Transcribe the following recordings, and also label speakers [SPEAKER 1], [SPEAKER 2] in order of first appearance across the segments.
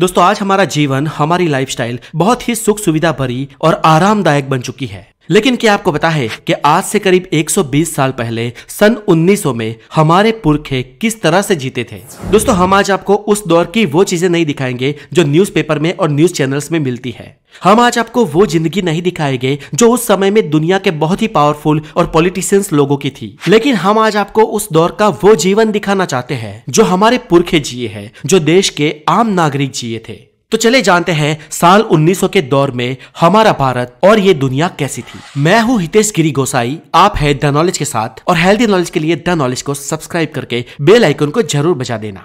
[SPEAKER 1] दोस्तों आज हमारा जीवन हमारी लाइफस्टाइल बहुत ही सुख सुविधा भरी और आरामदायक बन चुकी है लेकिन क्या आपको पता है कि आज से करीब 120 साल पहले सन 1900 में हमारे पुरखे किस तरह से जीते थे दोस्तों हम आज आपको उस दौर की वो चीजें नहीं दिखाएंगे जो न्यूज़पेपर में और न्यूज चैनल्स में मिलती है हम आज आपको वो जिंदगी नहीं दिखाएंगे जो उस समय में दुनिया के बहुत ही पावरफुल और पॉलिटिशियंस लोगों की थी लेकिन हम आज आपको उस दौर का वो जीवन दिखाना चाहते हैं जो हमारे पुरखे जिए हैं जो देश के आम नागरिक जिए थे तो चले जानते हैं साल 1900 के दौर में हमारा भारत और ये दुनिया कैसी थी मैं हूँ हितेश गिरी गोसाई आप है द नॉलेज के साथ और हेल्थी नॉलेज के लिए द नॉलेज को सब्सक्राइब करके बेल आइकन को जरूर बजा देना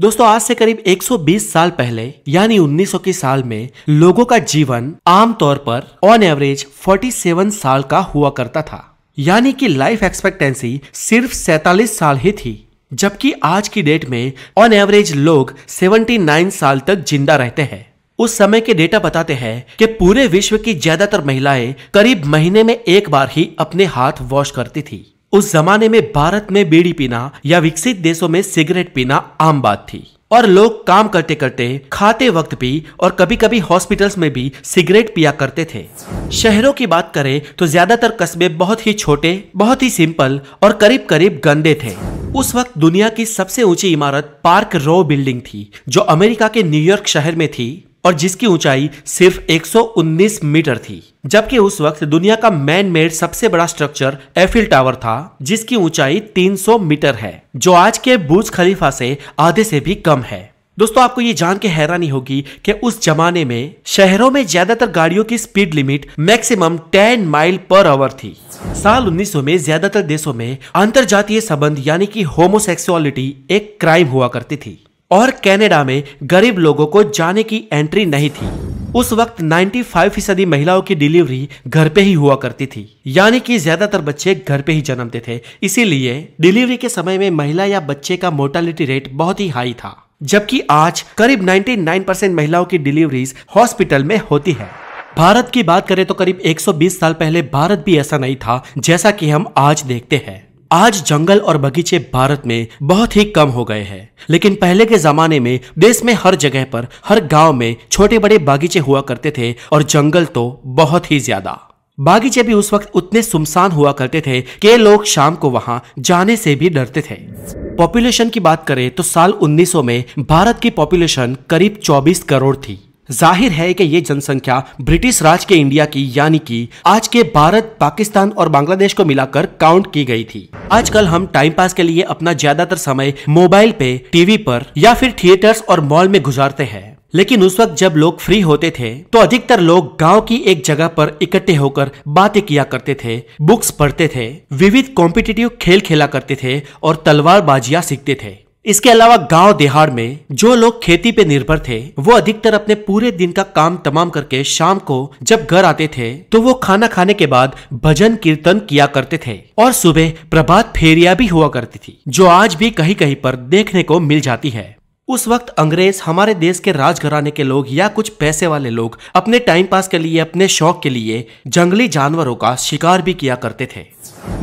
[SPEAKER 1] दोस्तों आज से करीब 120 साल पहले यानी 1900 के साल में लोगों का जीवन आमतौर पर ऑन एवरेज 47 साल का हुआ करता था यानी कि लाइफ एक्सपेक्टेंसी सिर्फ 47 साल ही थी जबकि आज की डेट में ऑन एवरेज लोग 79 साल तक जिंदा रहते हैं उस समय के डेटा बताते हैं कि पूरे विश्व की ज्यादातर महिलाएं करीब महीने में एक बार ही अपने हाथ वॉश करती थी उस जमाने में भारत में बीड़ी पीना या विकसित देशों में सिगरेट पीना आम बात थी और लोग काम करते करते खाते वक्त भी और कभी कभी हॉस्पिटल्स में भी सिगरेट पिया करते थे शहरों की बात करें तो ज्यादातर कस्बे बहुत ही छोटे बहुत ही सिंपल और करीब करीब गंदे थे उस वक्त दुनिया की सबसे ऊंची इमारत पार्क रो बिल्डिंग थी जो अमेरिका के न्यूयॉर्क शहर में थी और जिसकी ऊंचाई सिर्फ 119 मीटर थी जबकि उस वक्त दुनिया का मैन मेड सबसे बड़ा स्ट्रक्चर एफिल टावर था जिसकी ऊंचाई 300 मीटर है जो आज के बुज खलीफा से आधे से भी कम है दोस्तों आपको ये जान के हैरानी होगी कि उस जमाने में शहरों में ज्यादातर गाड़ियों की speed limit maximum 10 mile per hour थी साल 1900 में ज्यादातर देशों में अंतर जातीय संबंध यानी कि होमोसेक्सुअलिटी एक क्राइम हुआ करती थी और कनाडा में गरीब लोगों को जाने की एंट्री नहीं थी उस वक्त 95 फीसदी महिलाओं की डिलीवरी घर पे ही हुआ करती थी यानी कि ज्यादातर बच्चे घर पे ही जन्मते थे इसीलिए डिलीवरी के समय में महिला या बच्चे का मोर्टालिटी रेट बहुत ही हाई था जबकि आज करीब 99 परसेंट महिलाओं की डिलीवरीज हॉस्पिटल में होती है भारत की बात करें तो करीब 120 साल पहले भारत भी ऐसा नहीं था जैसा कि हम आज देखते हैं आज जंगल और बगीचे भारत में बहुत ही कम हो गए हैं लेकिन पहले के जमाने में देश में हर जगह पर हर गांव में छोटे बड़े बागीचे हुआ करते थे और जंगल तो बहुत ही ज्यादा बागीचे भी उस वक्त उतने सुमसान हुआ करते थे कि लोग शाम को वहां जाने से भी डरते थे पॉपुलेशन की बात करें तो साल 1900 में भारत की पॉपुलेशन करीब 24 करोड़ थी जाहिर है कि ये जनसंख्या ब्रिटिश राज के इंडिया की यानी कि आज के भारत पाकिस्तान और बांग्लादेश को मिलाकर काउंट की गई थी आजकल हम टाइम पास के लिए अपना ज्यादातर समय मोबाइल पे टीवी पर या फिर थिएटर्स और मॉल में गुजारते हैं लेकिन उस वक्त जब लोग फ्री होते थे तो अधिकतर लोग गांव की एक जगह पर इकट्ठे होकर बातें किया करते थे बुक्स पढ़ते थे विविध कॉम्पिटिटिव खेल खेला करते थे और तलवार बाजिया सीखते थे इसके अलावा गांव देहाड़ में जो लोग खेती पे निर्भर थे वो अधिकतर अपने पूरे दिन का काम तमाम करके शाम को जब घर आते थे तो वो खाना खाने के बाद भजन कीर्तन किया करते थे और सुबह प्रभात फेरिया भी हुआ करती थी जो आज भी कहीं कहीं पर देखने को मिल जाती है उस वक्त अंग्रेज हमारे देश के राजघराने के लोग या कुछ पैसे वाले लोग अपने टाइम पास के लिए अपने शौक के लिए जंगली जानवरों का शिकार भी किया करते थे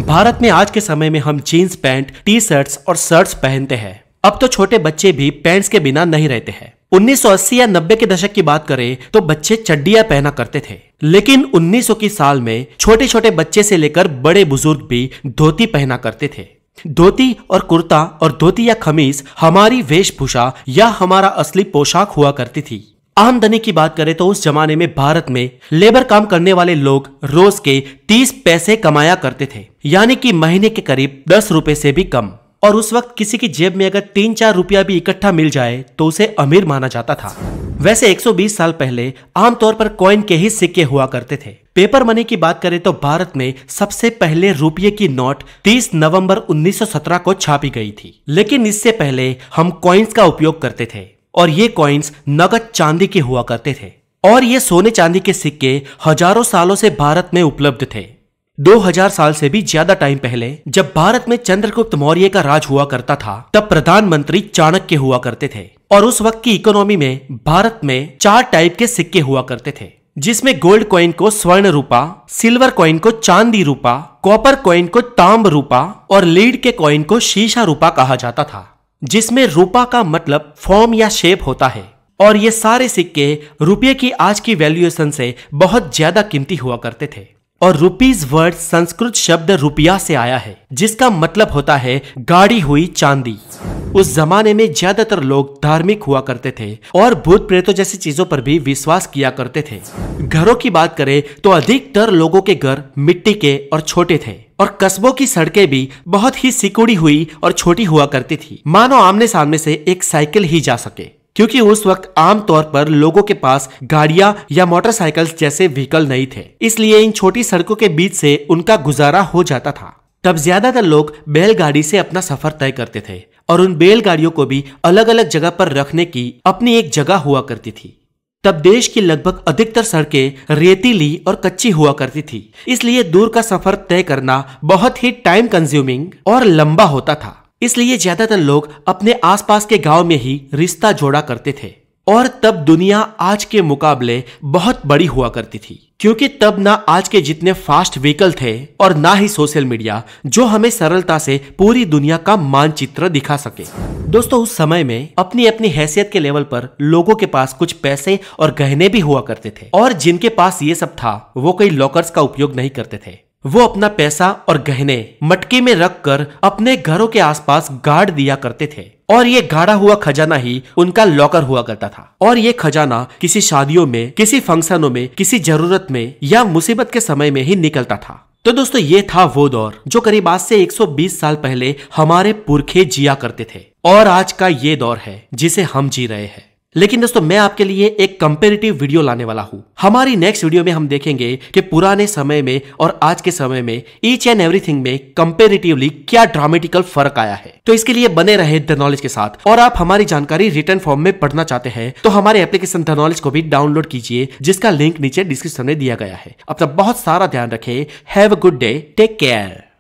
[SPEAKER 1] भारत में आज के समय में हम जीन्स पैंट टी शर्ट्स और शर्ट्स पहनते हैं अब तो छोटे बच्चे भी पैंट्स के बिना नहीं रहते हैं 1980 या 90 के दशक की बात करें तो बच्चे चड्डिया पहना करते थे लेकिन 1900 की साल में छोटे छोटे बच्चे से लेकर बड़े बुजुर्ग भी धोती पहना करते थे धोती और कुर्ता और धोती या खमीज हमारी वेशभूषा या हमारा असली पोशाक हुआ करती थी आमदनी की बात करें तो उस जमाने में भारत में लेबर काम करने वाले लोग रोज के तीस पैसे कमाया करते थे यानी कि महीने के करीब दस रुपए से भी कम और उस वक्त किसी की जेब में अगर तीन चार रुपया भी इकट्ठा मिल जाए तो उसे अमीर माना जाता था वैसे 120 साल पहले आमतौर पर कॉइन के ही सिक्के हुआ करते थे पेपर मनी की बात करें तो भारत में सबसे पहले रुपये की नोट 30 नवंबर 1917 को छापी गई थी लेकिन इससे पहले हम कॉइन्स का उपयोग करते थे और ये कॉइन्स नगद चांदी के हुआ करते थे और ये सोने चांदी के सिक्के हजारों सालों से भारत में उपलब्ध थे 2000 साल से भी ज्यादा टाइम पहले जब भारत में चंद्रगुप्त मौर्य का राज हुआ करता था तब प्रधानमंत्री चाणक्य हुआ करते थे और उस वक्त की इकोनॉमी में भारत में चार टाइप के सिक्के हुआ करते थे जिसमें गोल्ड कॉइन को स्वर्ण रूपा सिल्वर कॉइन को चांदी रूपा कॉपर कॉइन को तांब रूपा और लीड के कॉइन को शीशा रूपा कहा जाता था जिसमें रूपा का मतलब फॉर्म या शेप होता है और ये सारे सिक्के रुपये की आज की वैल्यूएशन से बहुत ज्यादा कीमती हुआ करते थे और रुपीज वर्ड संस्कृत शब्द रुपया से आया है जिसका मतलब होता है गाड़ी हुई चांदी उस जमाने में ज्यादातर लोग धार्मिक हुआ करते थे और भूत प्रेतों जैसी चीजों पर भी विश्वास किया करते थे घरों की बात करें तो अधिकतर लोगों के घर मिट्टी के और छोटे थे और कस्बों की सड़कें भी बहुत ही सिकुड़ी हुई और छोटी हुआ करती थी मानो आमने सामने से एक साइकिल ही जा सके क्योंकि उस वक्त आमतौर पर लोगों के पास गाड़ियां या मोटरसाइकिल्स जैसे व्हीकल नहीं थे इसलिए इन छोटी सड़कों के बीच से उनका गुजारा हो जाता था तब ज्यादातर लोग बैलगाड़ी से अपना सफर तय करते थे और उन बैलगाड़ियों को भी अलग अलग जगह पर रखने की अपनी एक जगह हुआ करती थी तब देश की लगभग अधिकतर सड़कें रेतीली और कच्ची हुआ करती थी इसलिए दूर का सफर तय करना बहुत ही टाइम कंज्यूमिंग और लंबा होता था इसलिए ज्यादातर लोग अपने आसपास के गांव में ही रिश्ता जोड़ा करते थे और तब दुनिया आज के मुकाबले बहुत बड़ी हुआ करती थी क्योंकि तब ना आज के जितने फास्ट व्हीकल थे और ना ही सोशल मीडिया जो हमें सरलता से पूरी दुनिया का मानचित्र दिखा सके दोस्तों उस समय में अपनी अपनी हैसियत के लेवल पर लोगों के पास कुछ पैसे और गहने भी हुआ करते थे और जिनके पास ये सब था वो कई लॉकर्स का उपयोग नहीं करते थे वो अपना पैसा और गहने मटके में रखकर अपने घरों के आसपास गाड़ दिया करते थे और ये गाड़ा हुआ खजाना ही उनका लॉकर हुआ करता था और ये खजाना किसी शादियों में किसी फंक्शनों में किसी जरूरत में या मुसीबत के समय में ही निकलता था तो दोस्तों ये था वो दौर जो करीब आज से 120 साल पहले हमारे पुरखे जिया करते थे और आज का ये दौर है जिसे हम जी रहे हैं लेकिन दोस्तों मैं आपके लिए एक कंपेरेटिव वीडियो लाने वाला हूं हमारी नेक्स्ट वीडियो में हम देखेंगे कि पुराने समय में और आज के समय में ईच एंड एवरीथिंग में कंपेरेटिवली क्या ड्रामेटिकल फर्क आया है तो इसके लिए बने रहे द नॉलेज के साथ और आप हमारी जानकारी रिटर्न फॉर्म में पढ़ना चाहते हैं तो हमारे एप्लीकेशन द नॉलेज को भी डाउनलोड कीजिए जिसका लिंक नीचे डिस्क्रिप्शन में दिया गया है अब तक बहुत सारा ध्यान रखे have a good day take care